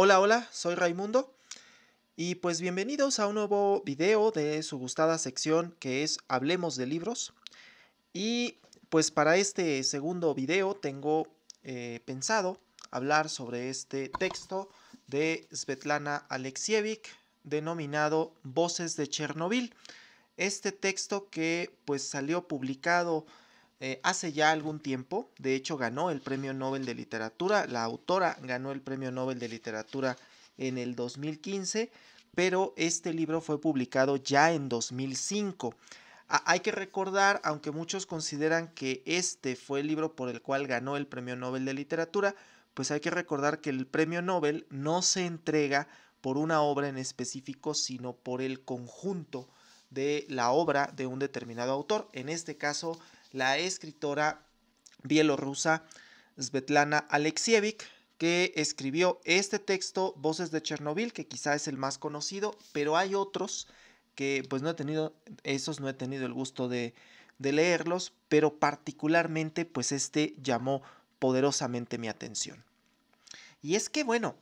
Hola, hola, soy Raimundo y pues bienvenidos a un nuevo video de su gustada sección que es Hablemos de libros. Y pues para este segundo video tengo eh, pensado hablar sobre este texto de Svetlana Alexievich denominado Voces de Chernobyl. Este texto que pues salió publicado eh, hace ya algún tiempo. De hecho, ganó el Premio Nobel de Literatura. La autora ganó el Premio Nobel de Literatura en el 2015, pero este libro fue publicado ya en 2005. Ah, hay que recordar, aunque muchos consideran que este fue el libro por el cual ganó el Premio Nobel de Literatura, pues hay que recordar que el Premio Nobel no se entrega por una obra en específico, sino por el conjunto de la obra de un determinado autor. En este caso, la escritora bielorrusa Svetlana Alexievich, que escribió este texto, Voces de Chernobyl, que quizá es el más conocido, pero hay otros que pues no he tenido, esos no he tenido el gusto de, de leerlos, pero particularmente pues este llamó poderosamente mi atención. Y es que bueno,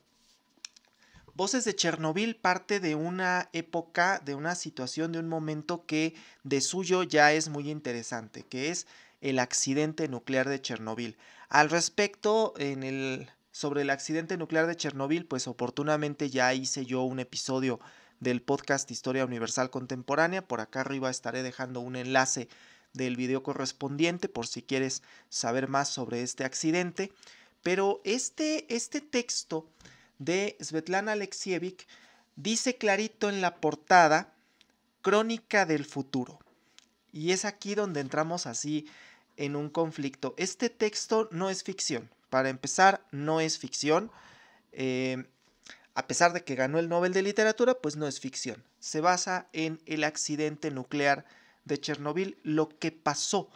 Voces de Chernobyl parte de una época, de una situación, de un momento que de suyo ya es muy interesante, que es el accidente nuclear de Chernobyl. Al respecto, en el, sobre el accidente nuclear de Chernobyl, pues oportunamente ya hice yo un episodio del podcast Historia Universal Contemporánea. Por acá arriba estaré dejando un enlace del video correspondiente por si quieres saber más sobre este accidente. Pero este, este texto de Svetlana Alexievich dice clarito en la portada Crónica del futuro. Y es aquí donde entramos así en un conflicto. Este texto no es ficción. Para empezar, no es ficción. Em, a pesar de que ganó el Nobel de Literatura, pues no es ficción. Se basa en el accidente nuclear de Chernobyl, lo que pasó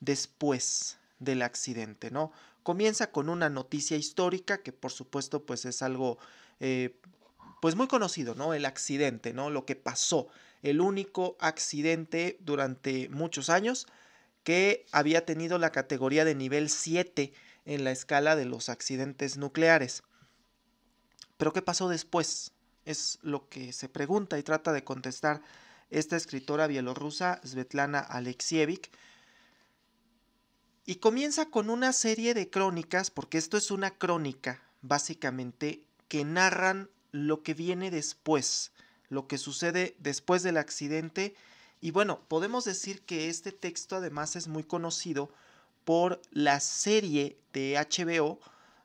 después del accidente, ¿no? comienza con una noticia histórica que por supuesto pues es algo eh, pues muy conocido, ¿no? El accidente, ¿no? Lo que pasó, el único accidente durante muchos años que había tenido la categoría de nivel 7 en la escala de los accidentes nucleares. Pero ¿qué pasó después? Es lo que se pregunta y trata de contestar esta escritora bielorrusa Svetlana Alexievich, y comienza con una serie de crónicas, porque esto es una crónica, básicamente, que narran lo que viene después, lo que sucede después del accidente. Y bueno, podemos decir que este texto además es muy conocido por la serie de HBO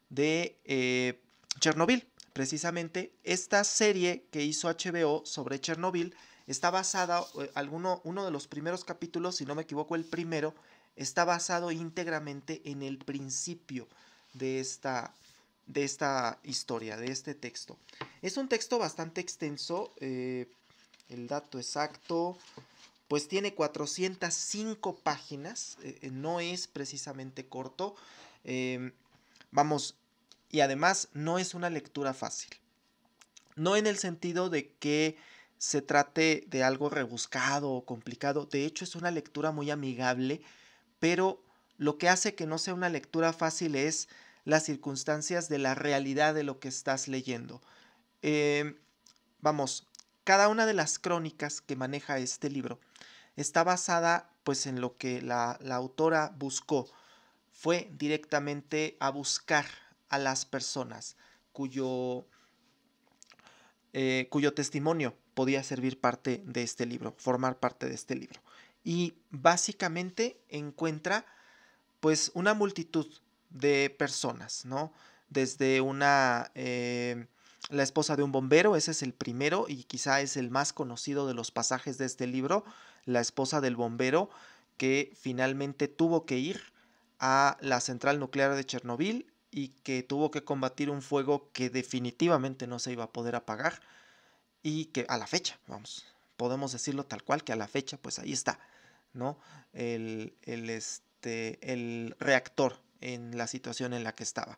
de eh, Chernobyl. Precisamente esta serie que hizo HBO sobre Chernobyl está basada, eh, alguno, uno de los primeros capítulos, si no me equivoco, el primero, está basado íntegramente en el principio de esta, de esta historia, de este texto. Es un texto bastante extenso, eh, el dato exacto, pues tiene 405 páginas, eh, no es precisamente corto, em, vamos, y además no es una lectura fácil. No en el sentido de que se trate de algo rebuscado o complicado, de hecho es una lectura muy amigable pero lo que hace que no sea una lectura fácil es las circunstancias de la realidad de lo que estás leyendo. Em, vamos, cada una de las crónicas que maneja este libro está basada pues en lo que la, autora buscó. Fue directamente a buscar a las personas cuyo, eh, cuyo testimonio podía servir parte de este libro, formar parte de este libro y básicamente encuentra pues una multitud de personas, ¿no? Desde una... Eh, la esposa de un bombero, ese es el primero y quizá es el más conocido de los pasajes de este libro, la esposa del bombero que finalmente tuvo que ir a la central nuclear de Chernobyl y que tuvo que combatir un fuego que definitivamente no se iba a poder apagar y que a la fecha, vamos, podemos decirlo tal cual, que a la fecha pues ahí está. ¿no? Este, el, reactor en la situación en la que estaba.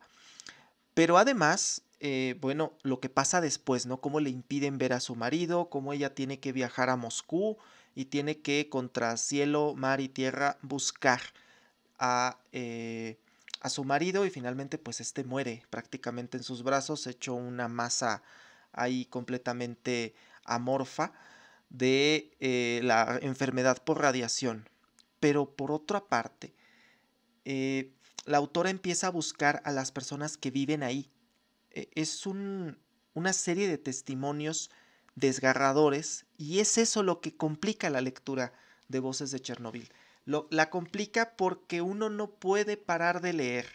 Pero además, eh, bueno, lo que pasa después, ¿no? Cómo le impiden ver a su marido, cómo ella tiene que viajar a Moscú y tiene que contra cielo, mar y tierra buscar a, eh, a su marido y finalmente pues este muere prácticamente en sus brazos, hecho una masa ahí completamente amorfa de eh, la enfermedad por radiación. Pero por otra parte, eh, la autora empieza a buscar a las personas que viven ahí. E, es una serie de testimonios desgarradores y es eso lo que complica la lectura de Voces de Chernobyl. la complica porque uno no puede parar de leer.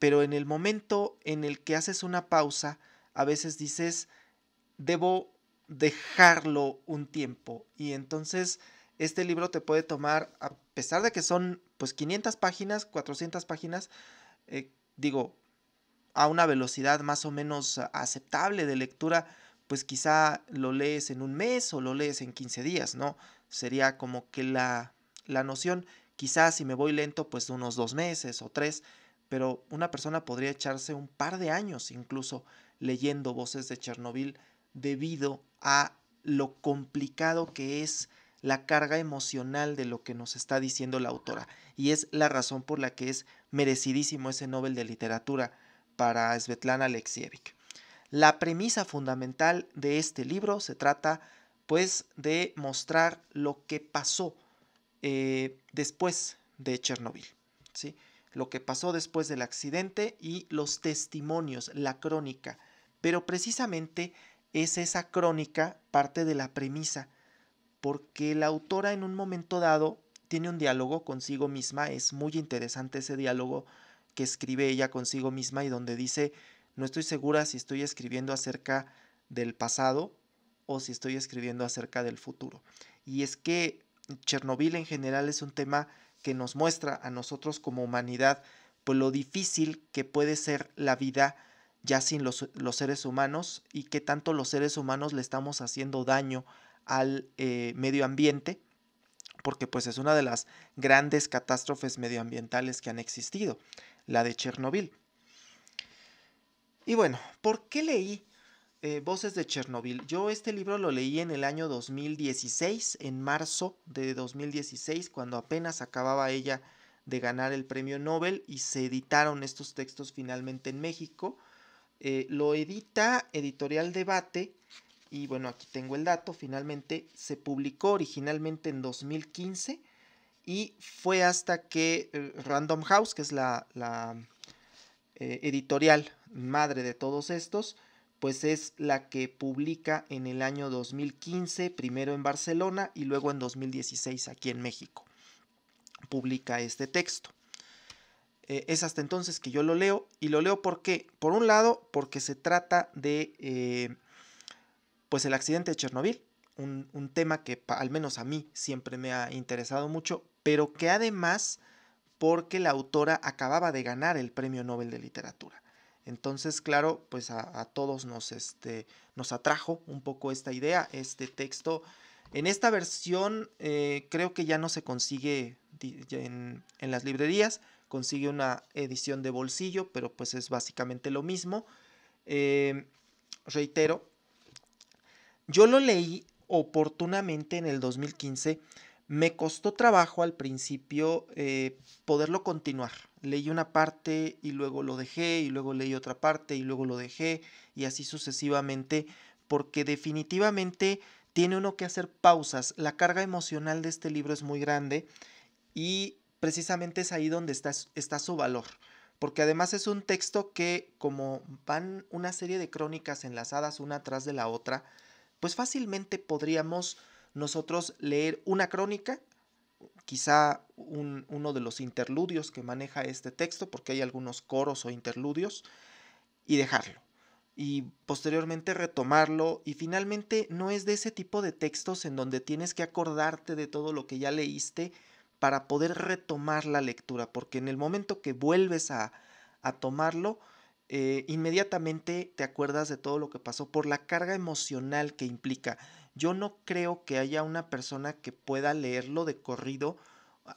Pero en el momento en el que haces una pausa, a veces dices, debo dejarlo un tiempo. Y entonces este libro te puede tomar, a pesar de que son pues 500 páginas, 400 páginas, eh, digo, a una velocidad más o menos aceptable de lectura, pues quizá lo lees en un mes o lo lees en 15 días, ¿no? Sería como que la, la noción, quizá si me voy lento, pues unos dos meses o tres, pero una persona podría echarse un par de años incluso leyendo Voces de Chernobyl debido a lo complicado que es la carga emocional de lo que nos está diciendo la autora. Y es la razón por la que es merecidísimo ese Nobel de Literatura para Svetlana Alexievich. La premisa fundamental de este libro se trata pues de mostrar lo que pasó eh, después de Chernobyl, ¿sí? lo que pasó después del accidente y los testimonios, la crónica. Pero precisamente es esa crónica parte de la premisa, porque la autora en un momento dado tiene un diálogo consigo misma, es muy interesante ese diálogo que escribe ella consigo misma y donde dice, no estoy segura si estoy escribiendo acerca del pasado o si estoy escribiendo acerca del futuro. Y es que Chernobyl en general es un tema que nos muestra a nosotros como humanidad pues lo difícil que puede ser la vida ya sin los, seres humanos y qué tanto los seres humanos le estamos haciendo daño al eh, medio ambiente, porque pues es una de las grandes catástrofes medioambientales que han existido, la de Chernobyl. Y bueno, ¿por qué leí eh, Voces de Chernobyl? Yo este libro lo leí en el año 2016, en marzo de 2016, cuando apenas acababa ella de ganar el premio Nobel y se editaron estos textos finalmente en México. Eh, lo edita Editorial Debate y bueno, aquí tengo el dato, finalmente se publicó originalmente en 2015 y fue hasta que eh, Random House, que es la, eh, editorial madre de todos estos, pues es la que publica en el año 2015, primero en Barcelona y luego en 2016 aquí en México. Publica este texto. Eh, es hasta entonces que yo lo leo. Y lo leo porque, por un lado, porque se trata de eh, pues el accidente de Chernobyl, un, tema que al menos a mí siempre me ha interesado mucho, pero que además porque la autora acababa de ganar el Premio Nobel de Literatura. Entonces, claro, pues a, todos este, nos, atrajo un poco esta idea, este texto. En esta versión eh, creo que ya no se consigue en las librerías, consigue una edición de bolsillo, pero pues es básicamente lo mismo. Eh, reitero, yo lo leí oportunamente en el 2015. Me costó trabajo al principio eh, poderlo continuar. Leí una parte y luego lo dejé y luego leí otra parte y luego lo dejé y así sucesivamente porque definitivamente tiene uno que hacer pausas. La carga emocional de este libro es muy grande y precisamente es ahí donde está, su valor. Porque además es un texto que, como van una serie de crónicas enlazadas una tras de la otra, pues fácilmente podríamos nosotros leer una crónica, quizá uno de los interludios que maneja este texto, porque hay algunos coros o interludios, y dejarlo. Y posteriormente retomarlo. Y finalmente no es de ese tipo de textos en donde tienes que acordarte de todo lo que ya leíste para poder retomar la lectura, porque en el momento que vuelves a, tomarlo, eh, inmediatamente te acuerdas de todo lo que pasó por la carga emocional que implica. Yo no creo que haya una persona que pueda leerlo de corrido,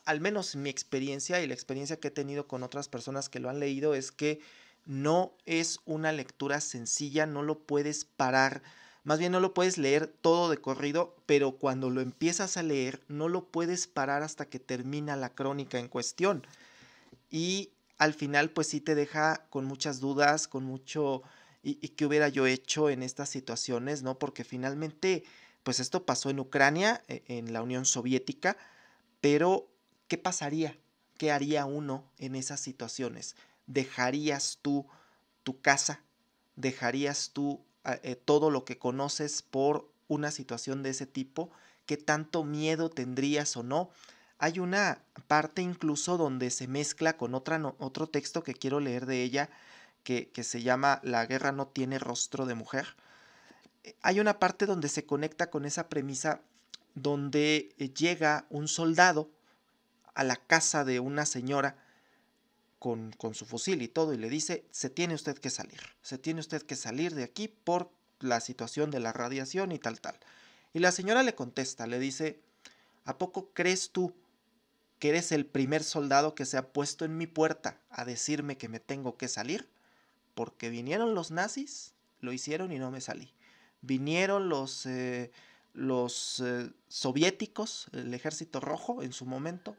al menos mi experiencia y la experiencia que he tenido con otras personas que lo han leído es que no es una lectura sencilla, no lo puedes parar más bien no lo puedes leer todo de corrido, pero cuando lo empiezas a leer no lo puedes parar hasta que termina la crónica en cuestión. Y al final pues sí te deja con muchas dudas, con mucho... ¿Y, qué hubiera yo hecho en estas situaciones? ¿No? Porque finalmente pues esto pasó en Ucrania, e, en la Unión Soviética, pero ¿qué pasaría? ¿Qué haría uno en esas situaciones? ¿Dejarías tú tu casa? ¿Dejarías tú eh, todo lo que conoces por una situación de ese tipo, qué tanto miedo tendrías o no. Hay una parte incluso donde se mezcla con otro texto que quiero leer de ella, que, que se llama La guerra no tiene rostro de mujer. Eh, hay una parte donde se conecta con esa premisa donde eh, llega un soldado a la casa de una señora con, su fusil y todo y le dice, se tiene usted que salir, se tiene usted que salir de aquí por la situación de la radiación y tal, tal. Y la señora le contesta, le dice, ¿a poco crees tú que eres el primer soldado que se ha puesto en mi puerta a decirme que me tengo que salir? Porque vinieron los nazis, lo hicieron y no me salí. Vinieron los... Eh, los eh, soviéticos, el ejército rojo en su momento,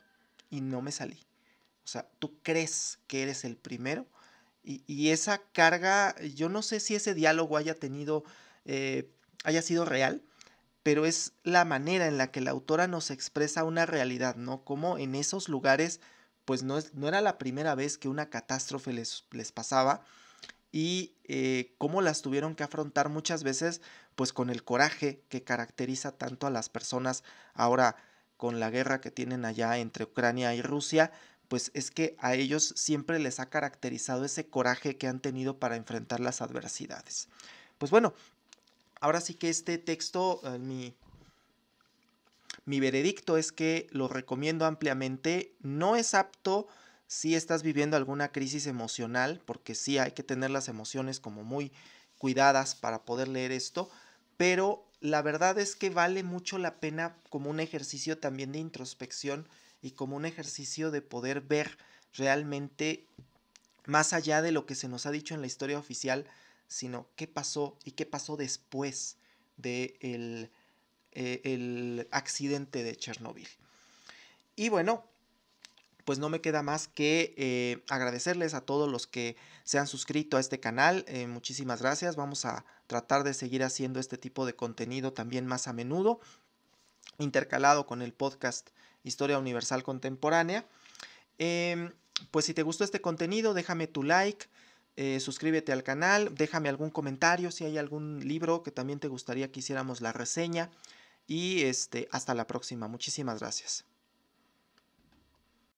y no me salí. O sea, tú crees que eres el primero y, esa carga, yo no sé si ese diálogo haya tenido, eh, haya sido real, pero es la manera en la que la autora nos expresa una realidad, ¿no? Como en esos lugares, pues no, es, no era la primera vez que una catástrofe les, les pasaba y eh, cómo las tuvieron que afrontar muchas veces, pues con el coraje que caracteriza tanto a las personas ahora con la guerra que tienen allá entre Ucrania y Rusia, pues es que a ellos siempre les ha caracterizado ese coraje que han tenido para enfrentar las adversidades. Pues bueno, ahora sí que este texto, eh, mi, mi veredicto es que lo recomiendo ampliamente, no es apto si estás viviendo alguna crisis emocional, porque sí hay que tener las emociones como muy cuidadas para poder leer esto, pero la verdad es que vale mucho la pena como un ejercicio también de introspección y como un ejercicio de poder ver realmente más allá de lo que se nos ha dicho en la historia oficial, sino qué pasó y qué pasó después del de eh, accidente de Chernóbil. Y bueno, pues no me queda más que eh, agradecerles a todos los que se han suscrito a este canal. Eh, muchísimas gracias. Vamos a tratar de seguir haciendo este tipo de contenido también más a menudo, intercalado con el podcast Historia Universal Contemporánea. Em, pues si te gustó este contenido, déjame tu like. Eh, suscríbete al canal, déjame algún comentario si hay algún libro que también te gustaría que hiciéramos la reseña y este hasta la próxima. Muchísimas gracias.